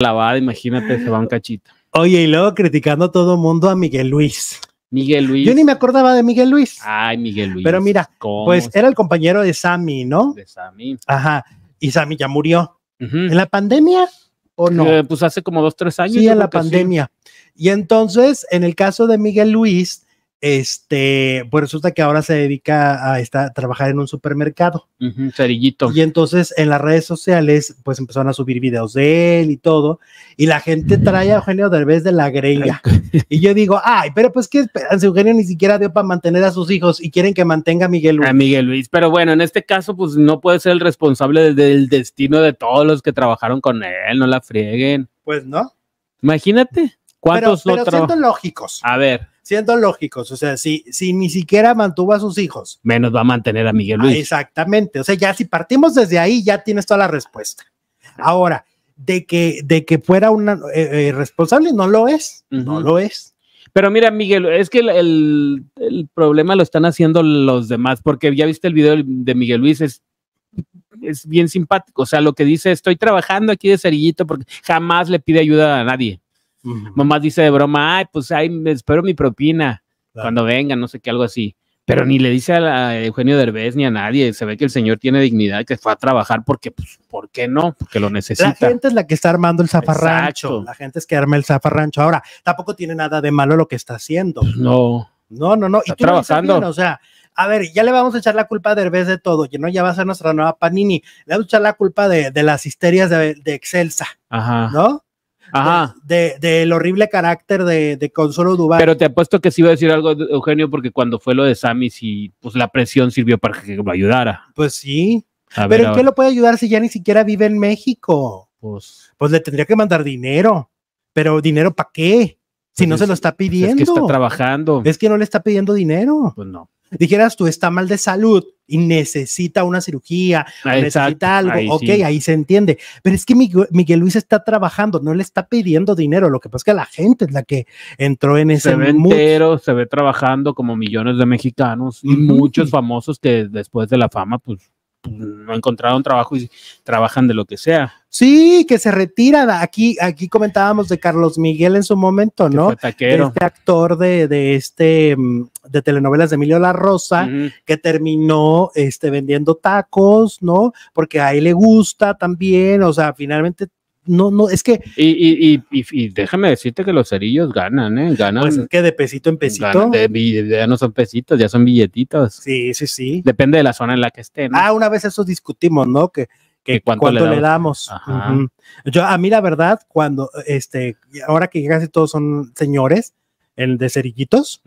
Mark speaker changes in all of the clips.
Speaker 1: lavada, imagínate, se va un cachito. Oye, y luego criticando a todo mundo a Miguel Luis. Miguel Luis. Yo ni me acordaba de Miguel Luis. Ay, Miguel Luis. Pero mira, pues era el compañero de Sammy, ¿no? De Sammy. Ajá. Y Sammy ya murió. ¿En la pandemia o no? Eh,
Speaker 2: pues hace como dos, tres años. Sí, en la pandemia.
Speaker 1: Y entonces, en el caso de Miguel Luis, este, pues resulta que ahora se dedica a, trabajar en un supermercado. cerillito. Y entonces en las redes sociales, pues empezaron a subir videos de él y todo, y la gente trae a Eugenio Derbez de la grega. y yo digo, ay, pero pues que Eugenio ni siquiera dio para mantener a sus hijos y quieren que mantenga a Miguel Luis. A
Speaker 2: Miguel Luis, pero bueno, en este caso, pues no puede ser el responsable del destino de todos los que trabajaron con él, no la frieguen. Pues no. Imagínate. ¿Cuántos pero, pero siendo lógicos. A ver siendo
Speaker 1: lógicos, o sea, si, si ni siquiera mantuvo a sus hijos.
Speaker 2: Menos va a mantener a Miguel Luis.
Speaker 1: exactamente, o sea, ya si partimos desde ahí, ya tienes toda la respuesta. Ahora,
Speaker 2: de que, de que
Speaker 1: fuera una eh, eh, responsable, no lo es, no lo es.
Speaker 2: Pero mira, Miguel, es que el, problema lo están haciendo los demás, porque ya viste el video de Miguel Luis, es, es bien simpático. O sea, lo que dice, estoy trabajando aquí de cerillito, porque jamás le pide ayuda a nadie. Mamá dice de broma, ay, pues ay, espero mi propina cuando venga, no sé qué, algo así. Pero ni le dice a, Eugenio Derbez ni a nadie. Se ve que el señor tiene dignidad, que fue a trabajar porque, pues, ¿por qué no? Porque lo necesita. La gente
Speaker 1: es la que está armando el zafarrancho. La gente es que arma el zafarrancho. Ahora, tampoco tiene nada de malo lo que está haciendo. Pues, no. No, no, no. Está trabajando. o sea, a ver, ya le vamos a echar la culpa a Derbez de todo, ¿no? Ya va a ser nuestra nueva Panini. Le vamos a echar la culpa de, las histerias de, de Excelsa, Ajá. ¿no? Ajá. del horrible carácter de, Consuelo Duval. Pero
Speaker 2: te apuesto que sí iba a decir algo, Eugenio, porque cuando fue lo de Sammy, sí, pues la presión sirvió para que lo ayudara. Pues sí. Pero qué lo puede
Speaker 1: ayudar si ya ni siquiera vive en México?
Speaker 2: Pues, pues le tendría que mandar
Speaker 1: dinero. Pero dinero para qué? Si pues no se lo está pidiendo. Es que está trabajando. Es que no le está pidiendo dinero. Pues no dijeras tú está mal de salud y necesita una cirugía, necesita algo, ok, ahí se entiende. Pero es que Miguel Luis está trabajando, no le está pidiendo dinero, lo que pasa es que la gente es la que entró en ese se ve
Speaker 2: entero, se ve trabajando como millones de mexicanos y muchos famosos que después de la fama, pues no encontraron trabajo y trabajan de lo que sea.
Speaker 1: Sí, que se retiran. Aquí, aquí comentábamos de Carlos Miguel en su momento, ¿no? Este actor de, este mm, de telenovelas de Emilio La Rosa, que terminó este, vendiendo tacos, ¿no? Porque a él le gusta también. O sea, finalmente no, no, es que.
Speaker 2: Y, y, y, déjame decirte que los cerillos ganan, ¿eh? Ganan. Pues es que de pesito en pesito. ya no son pesitos, ya son billetitos. Sí, sí, sí. Depende de la zona en la que estén. Ah, una vez eso discutimos, ¿no? Que, que cuánto, le
Speaker 1: damos. Yo, a mí, la verdad, cuando, este, ahora que casi todos son señores, el de cerillitos,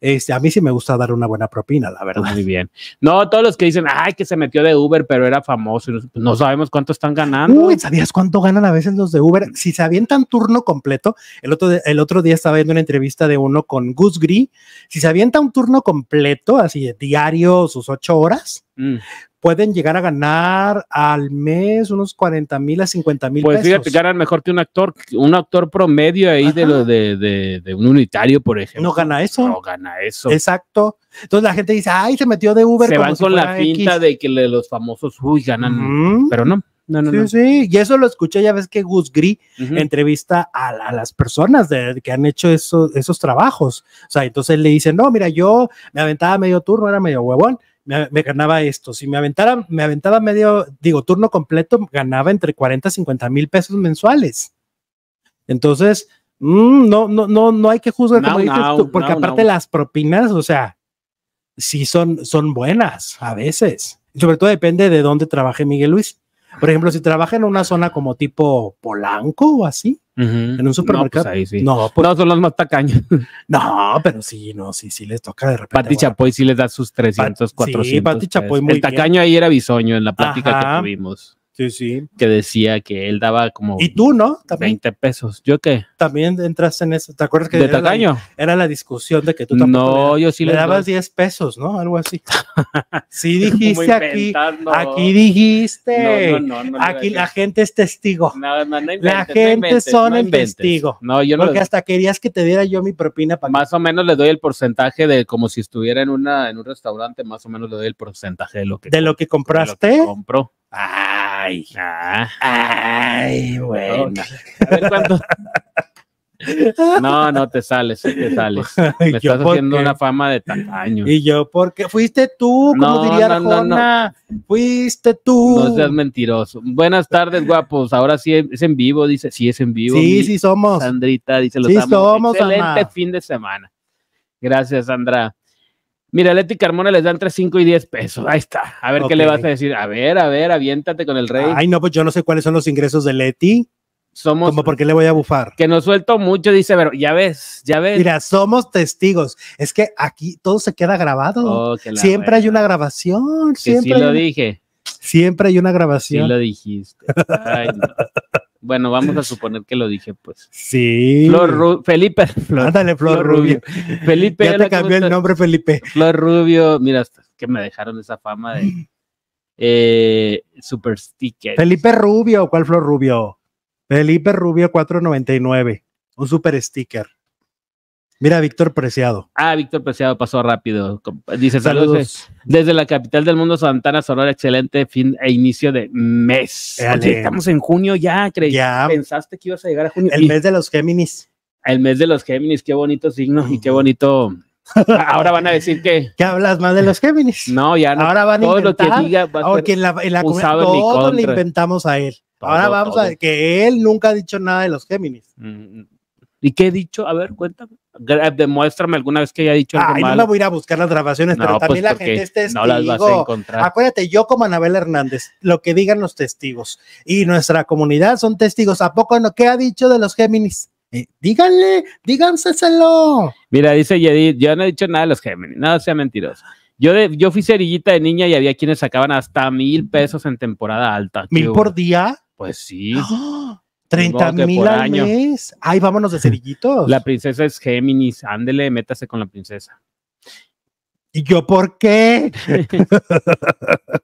Speaker 1: este, a mí sí me gusta dar una buena propina, la verdad.
Speaker 2: Muy bien. No, todos los que dicen, ay, que se metió de Uber, pero era famoso, pues, no sabemos cuánto están ganando.
Speaker 1: Uy, ¿sabías cuánto ganan a veces los de Uber? Si se avientan turno completo, el otro, el otro día estaba viendo una entrevista de uno con Gus Gris, si se avienta un turno completo, así de diario, sus ocho horas, Mm. Pueden llegar a ganar al mes unos 40 mil a 50 mil. Pues fíjate,
Speaker 2: ganan mejor que un actor, un actor promedio ahí de, lo de, de, un unitario, por ejemplo. No gana eso. No gana eso.
Speaker 1: Exacto. Entonces la gente dice, ay, se metió de Uber. Se van con la pinta
Speaker 2: de que los famosos, uy, ganan, pero no. No, no, sí, sí, y eso lo escuché, ya ves que Gus Gris
Speaker 1: entrevista a, las personas que han hecho esos trabajos. O sea, entonces le dicen, no, mira, yo me aventaba medio turno, era medio huevón, me, ganaba esto. Si me aventara, me aventaba medio, digo, turno completo, ganaba entre 40 y 50 mil pesos mensuales. Entonces, mm, no, no, no, no hay que juzgar porque aparte las propinas, o sea, sí son, son buenas a veces. Sobre todo depende de dónde trabaje Miguel Luis. Por ejemplo, si trabaja en una zona como tipo Polanco o así,
Speaker 2: en un pues, supermercado. No, sí. Pues, no, son los más tacaños. no, pero sí, no, sí, sí les toca de repente. Pati Chapoy sí les da sus 300, 400. Sí, Pati Chapoy muy El tacaño ahí era bisoño en la plática que tuvimos. Sí, sí. Que decía que él daba como. Y tú, ¿no? 20 pesos. ¿Yo qué? También entraste en eso. ¿Te acuerdas que. era La, discusión de que tú tampoco.
Speaker 1: No, yo sí le. dabas 10 pesos, ¿no? Algo así. Sí, dijiste aquí. Aquí dijiste. aquí la gente es testigo. La gente son el testigo. No, yo no. Porque hasta
Speaker 2: querías que te diera yo mi propina para. Más o menos le doy el porcentaje de como si estuviera en, una, en un restaurante, más o menos le doy el porcentaje de lo que. De lo que compraste. Ay. Ah. Ay, bueno. No, no te sales, te sales. Me estás haciendo una fama de tacaño. Y yo, porque fuiste tú, como no, diría no, no,
Speaker 1: fuiste
Speaker 2: tú. No seas mentiroso. Buenas tardes, guapos. Ahora sí es en vivo, dice. Sí es en vivo. Sí, sí somos. Sandrita dice, los sí amo. Excelente fin de semana. Gracias, Sandra. Mira, Leti Carmona les dan entre 5 y 10 pesos. Ahí está. A ver qué le vas a decir. A ver, a ver, aviéntate con el rey. Ay,
Speaker 1: no, pues yo no sé cuáles son los ingresos de Leti. Somos. Como porque le voy a bufar. Que no suelto mucho, dice, pero ya ves, ya ves. Mira, somos testigos. Es que aquí todo se queda grabado. Oh, siempre hay una grabación. siempre lo
Speaker 2: dije. Siempre
Speaker 1: hay una grabación. Sí lo
Speaker 2: dijiste. Ay, Bueno, vamos a suponer que lo dije, pues.
Speaker 1: Sí. Flor Felipe. Ándale, Flor, Rubio. Felipe. Ya te cambió el nombre, Felipe.
Speaker 2: Flor Rubio, mira, que me dejaron esa fama de eh, super sticker. Felipe
Speaker 1: Rubio, ¿cuál Flor Rubio? Felipe Rubio 499, un super sticker. Mira, Víctor Preciado.
Speaker 2: Ah, Víctor Preciado pasó rápido. Dice saludos. Desde la capital del mundo, Santana Sonora, excelente fin e inicio de mes. estamos en junio ya, creí. Pensaste que ibas a llegar a junio. El mes de los Géminis. El mes de los Géminis, qué bonito signo y qué bonito. Ah, ahora van a decir que. ¿Qué hablas más de los Géminis? No, ya no. Ahora van a todo Lo que diga a oh, en la, todo inventamos
Speaker 1: a él. Ahora vamos a ver que él nunca ha dicho nada de los Géminis.
Speaker 2: Mm, mm. ¿Y qué he
Speaker 1: dicho? A ver, cuéntame.
Speaker 2: Demuéstrame alguna vez que haya dicho algo. Ay, no me voy a ir a buscar las grabaciones, pero pues, también la gente es testigo. No las vas a encontrar.
Speaker 1: Acuérdate, yo como Anabel Hernández, lo que digan los testigos y nuestra comunidad son testigos. ¿A poco no? ¿Qué ha dicho de los Géminis? Eh, díganle, díganse.
Speaker 2: Mira, dice Yedid, yo no he dicho nada de los Géminis, nada sea mentiroso. Yo, yo fui cerillita de niña y había quienes sacaban hasta mil pesos en temporada alta. ¿Mil por día? Pues sí. ¡Ah! 30 mil al mes.
Speaker 1: Ay, vámonos de cerillitos. La
Speaker 2: princesa es Géminis. Ándele, métase con la princesa.
Speaker 1: ¿Y yo por qué?